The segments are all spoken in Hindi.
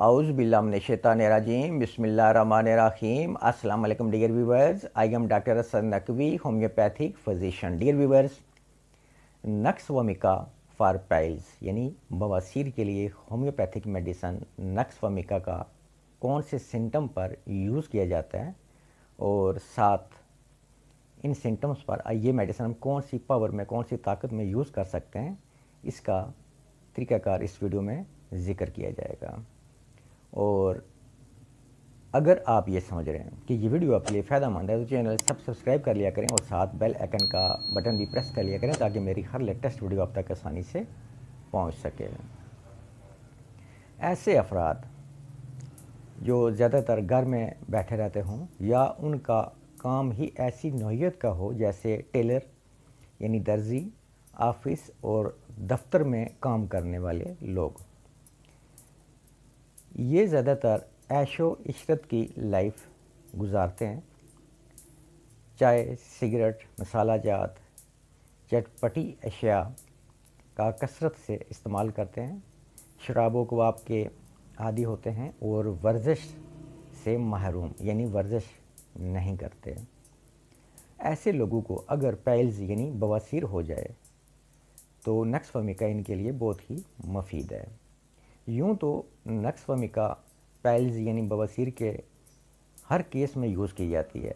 आउज़ रमान राखीम असलम dear viewers I am doctor Asad Naqvi homeopathic physician dear viewers Nux vomica for piles यानी बवासीर के लिए होम्योपैथिक मेडिसन नक्स वमिका का कौन से सिम्टम पर यूज़ किया जाता है और साथ इन सिम्टम्स पर ये मेडिसन हम कौन सी पावर में कौन सी ताकत में यूज़ कर सकते हैं इसका तरीक़ाकार इस वीडियो में ज़िक्र किया जाएगा और अगर आप ये समझ रहे हैं कि ये वीडियो आपके लिए फ़ायदा मंद है तो चैनल सब सब्सक्राइब कर लिया करें और साथ बेल आइकन का बटन भी प्रेस कर लिया करें ताकि मेरी हर लेटेस्ट वीडियो आप तक आसानी से पहुंच सके ऐसे अफराद जो ज़्यादातर घर में बैठे रहते हों या उनका काम ही ऐसी नोयत का हो जैसे टेलर यानी दर्जी ऑफिस और दफ्तर में काम करने वाले लोग ये ज़्यादातर ऐशो इशरत की लाइफ गुजारते हैं चाय सिगरेट मसाला जात चटपटी अशिया का कसरत से इस्तेमाल करते हैं शराबों कबाब के आदि होते हैं और वर्जिश से महरूम यानी वर्जिश नहीं करते ऐसे लोगों को अगर पैल्स यानी बवासीर हो जाए तो नक्स फमिका इनके लिए बहुत ही मफीद है यूँ तो नक्सफमी पैल्स यानी बवासीर के हर केस में यूज़ की जाती है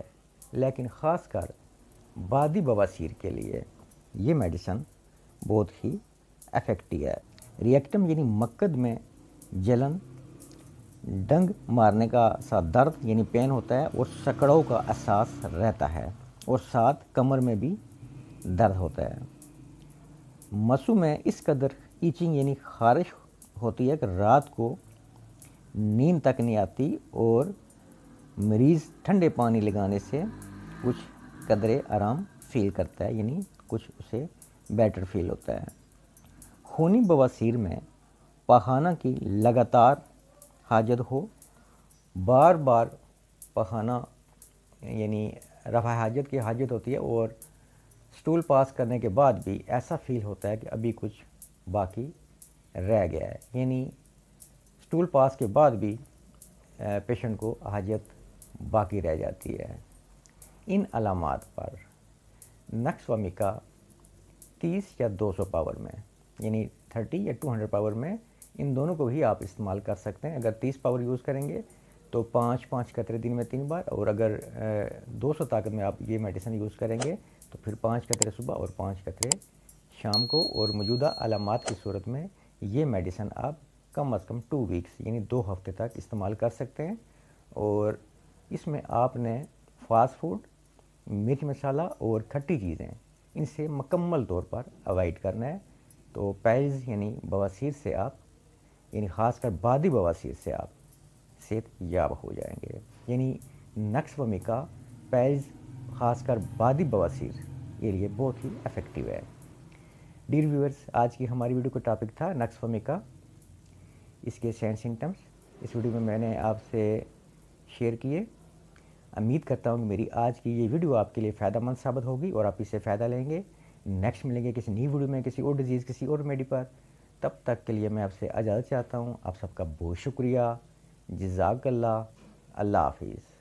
लेकिन ख़ासकर बादी बवासीर के लिए ये मेडिसन बहुत ही अफेक्टिव है रिएक्टम यानी मक्कद में जलन डंग मारने का सा दर्द यानी पेन होता है और सकड़ों का एहसास रहता है और साथ कमर में भी दर्द होता है मसू में इस कदर ईचिंग यानी खारिश होती है कि रात को नींद तक नहीं आती और मरीज़ ठंडे पानी लगाने से कुछ कदरे आराम फील करता है यानी कुछ उसे बेटर फील होता है खूनी बवासीर में पखाना की लगातार हाजत हो बार बार पखाना यानी रफा हाजत की हाजत होती है और स्टूल पास करने के बाद भी ऐसा फील होता है कि अभी कुछ बाकी रह गया है यानी स्टूल पास के बाद भी पेशेंट को हाजत बाकी रह जाती है इन अलामत पर नक्स वमिका तीस या दो सौ पावर में यानी थर्टी या टू हंड्रेड पावर में इन दोनों को भी आप इस्तेमाल कर सकते हैं अगर तीस पावर यूज़ करेंगे तो पाँच पाँच कतरे दिन में तीन बार और अगर दो सौ ताकत में आप ये मेडिसिन यूज़ करेंगे तो फिर पाँच कतरे सुबह और पाँच कतरे शाम को और मौजूदा अलामत की सूरत में ये मेडिसन आप कम से कम टू वीक्स यानी दो हफ्ते तक इस्तेमाल कर सकते हैं और इसमें आपने फास्ट फूड मिर्च मसाला और खट्टी चीज़ें इनसे मकम्मल तौर पर अवॉइड करना है तो पैज यानी बवासीर से आप यानी ख़ासकर बादी बवासीर से आप सेहत याब हो जाएंगे यानी नक्स वमिका पैज ख़ासकर बादी बवासीर के लिए बहुत ही इफ़ेक्टिव है डियर व्यूअर्स आज की हमारी वीडियो का टॉपिक था का इसके साइन सिम्टम्स इस वीडियो में मैंने आपसे शेयर किए उम्मीद करता हूँ कि मेरी आज की ये वीडियो आपके लिए फ़ायदा मंद साबित होगी और आप इससे फ़ायदा लेंगे नेक्स्ट मिलेंगे किसी नई वीडियो में किसी और डिज़ीज़ किसी और मेडी पर तब तक के लिए मैं आपसे इजाज़त चाहता हूँ आप सबका बहुत शुक्रिया जजाकल्ला अल्लाह हाफिज़